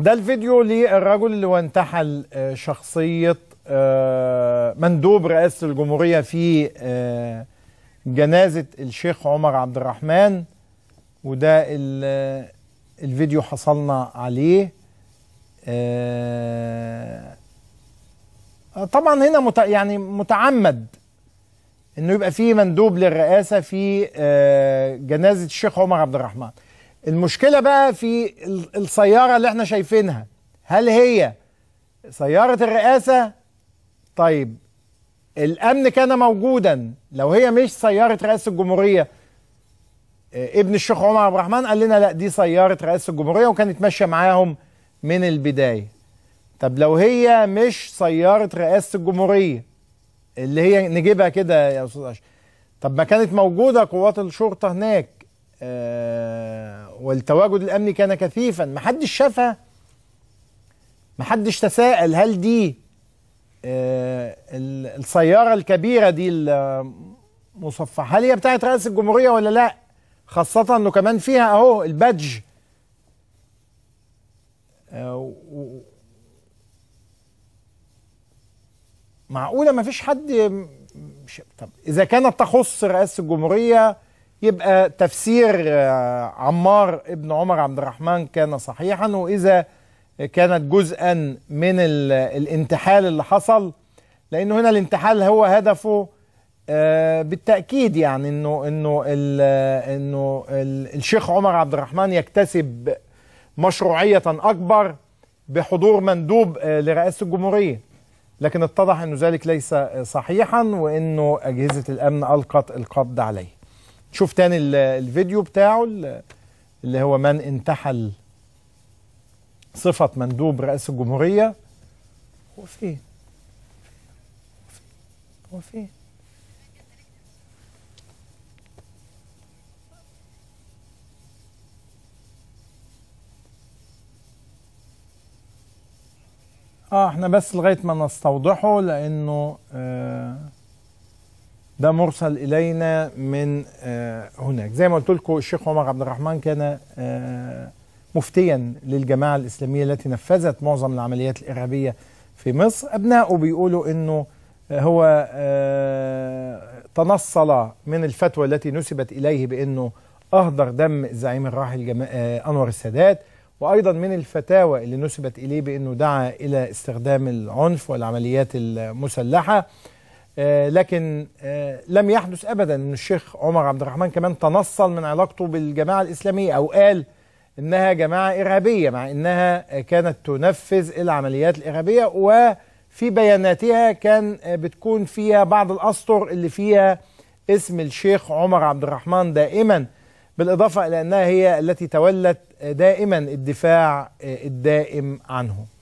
ده الفيديو للرجل اللي وانتحل انتحل آه، شخصية آه، مندوب رئاسة الجمهورية في آه، جنازة الشيخ عمر عبد الرحمن وده الفيديو حصلنا عليه طبعا هنا مت يعني متعمد انه يبقى في مندوب للرئاسة في جنازة الشيخ عمر عبد الرحمن المشكلة بقى في السيارة اللي احنا شايفينها هل هي سيارة الرئاسة طيب الأمن كان موجودا لو هي مش سيارة رئاسة الجمهورية آه، ابن الشيخ عمر عبد الرحمن قال لنا لا دي سيارة رئاسة الجمهورية وكانت ماشية معاهم من البداية طب لو هي مش سيارة رئاسة الجمهورية اللي هي نجيبها كده يا أستاذ أشرف طب ما كانت موجودة قوات الشرطة هناك آه، والتواجد الامني كان كثيفا ما حدش شافها ما حدش تساءل هل دي آه، السياره الكبيره دي المصفحه هل هي بتاعه رئيس الجمهوريه ولا لا خاصه انه كمان فيها اهو البادج آه، معقوله ما فيش حد طب اذا كانت تخص رئاسه الجمهوريه يبقى تفسير آه، عمار ابن عمر عبد الرحمن كان صحيحا وإذا كانت جزءا من الانتحال اللي حصل لأنه هنا الانتحال هو هدفه آه، بالتأكيد يعني إنه إنه إنه الشيخ عمر عبد الرحمن يكتسب مشروعية أكبر بحضور مندوب آه، لرئاسة الجمهورية لكن اتضح انه ذلك ليس صحيحا وأنه أجهزة الأمن ألقت القبض عليه شوف تاني الفيديو بتاعه اللي هو من انتحل صفة مندوب رئيس الجمهورية هو فين؟ هو فين؟ اه احنا بس لغايه ما نستوضحه لانه آه ده مرسل الينا من آه، هناك زي ما قلت لكم الشيخ عمر عبد الرحمن كان آه، مفتيا للجماعه الاسلاميه التي نفذت معظم العمليات الارهابيه في مصر ابنائه بيقولوا انه هو آه، تنصل من الفتوى التي نسبت اليه بانه اهدر دم الزعيم الراحل انور السادات وايضا من الفتاوى اللي نسبت اليه بانه دعا الى استخدام العنف والعمليات المسلحه آه، لكن آه، لم يحدث ابدا ان الشيخ عمر عبد الرحمن كمان تنصل من علاقته بالجماعه الاسلاميه او قال انها جماعه ارهابيه مع انها آه، كانت تنفذ العمليات الارهابيه وفي بياناتها كان بتكون فيها بعض الاسطر اللي فيها اسم الشيخ عمر عبد الرحمن دائما بالاضافه الى انها هي التي تولت دائما الدفاع الدائم عنه